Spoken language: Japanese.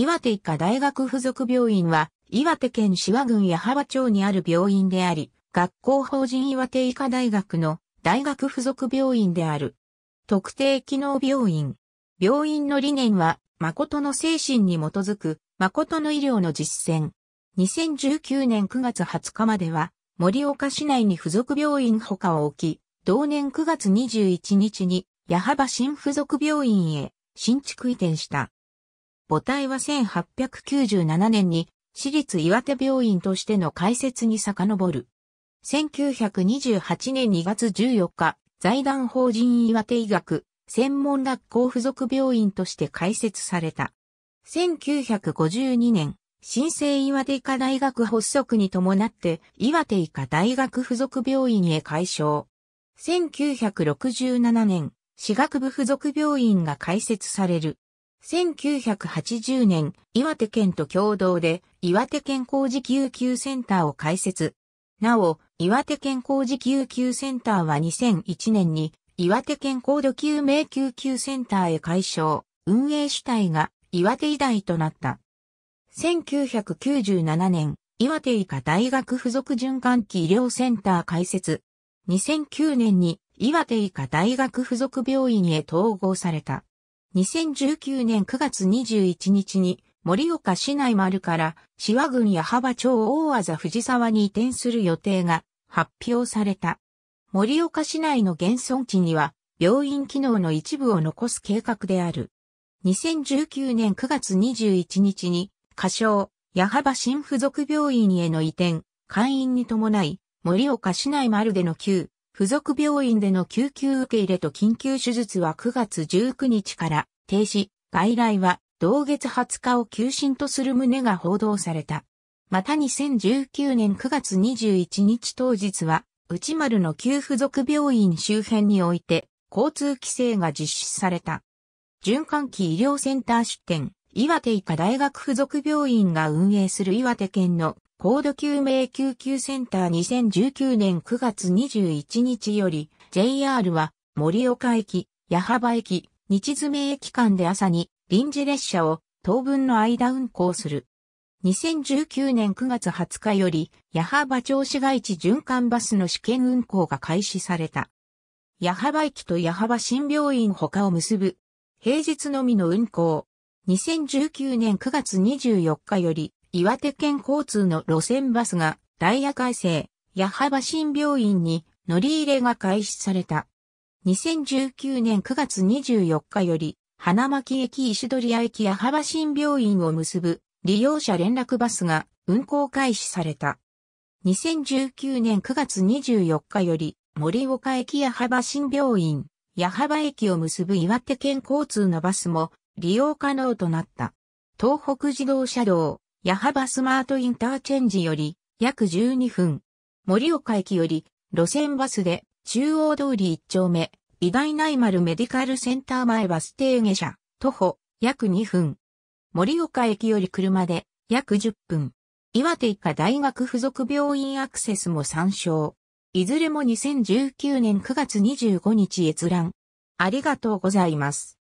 岩手医科大学附属病院は、岩手県紫波郡矢巾町にある病院であり、学校法人岩手医科大学の大学附属病院である。特定機能病院。病院の理念は、誠の精神に基づく、誠の医療の実践。2019年9月20日までは、森岡市内に附属病院ほかを置き、同年9月21日に、矢幅新附属病院へ新築移転した。母体は1897年に私立岩手病院としての開設に遡る。1928年2月14日、財団法人岩手医学専門学校附属病院として開設された。1952年、新生岩手医科大学発足に伴って岩手医科大学附属病院へ改称。1967年、私学部附属病院が開設される。1980年、岩手県と共同で岩手県工事救急センターを開設。なお、岩手県工事救急センターは2001年に岩手県高度救命救急センターへ解消、運営主体が岩手医大となった。1997年、岩手医科大学附属循環器医療センター開設。2009年に岩手医科大学附属病院へ統合された。2019年9月21日に森岡市内丸から志和郡矢幅町大字藤沢に移転する予定が発表された。森岡市内の現存地には病院機能の一部を残す計画である。2019年9月21日に仮称矢幅新附属病院への移転、会員に伴い森岡市内丸での旧付属病院での救急受け入れと緊急手術は9月19日から停止、外来は同月20日を休診とする旨が報道された。また2019年9月21日当日は、内丸の旧付属病院周辺において、交通規制が実施された。循環器医療センター出店、岩手医科大学付属病院が運営する岩手県の高度救命救急センター2019年9月21日より、JR は森岡駅、矢幅駅、日詰駅間で朝に臨時列車を当分の間運行する。2019年9月20日より、矢幅町市街地循環バスの試験運行が開始された。矢幅駅と矢幅新病院他を結ぶ、平日のみの運行。2019年9月24日より、岩手県交通の路線バスがダイヤ改正、矢幅新病院に乗り入れが開始された。2019年9月24日より、花巻駅石取屋駅矢幅新病院を結ぶ利用者連絡バスが運行開始された。2019年9月24日より、森岡駅矢幅新病院、矢幅駅を結ぶ岩手県交通のバスも利用可能となった。東北自動車道、矢幅スマートインターチェンジより約12分、盛岡駅より路線バスで中央通り1丁目、美大内丸メディカルセンター前バス停下車、徒歩約2分。盛岡駅より車で約10分。岩手医科大学附属病院アクセスも参照。いずれも2019年9月25日閲覧。ありがとうございます。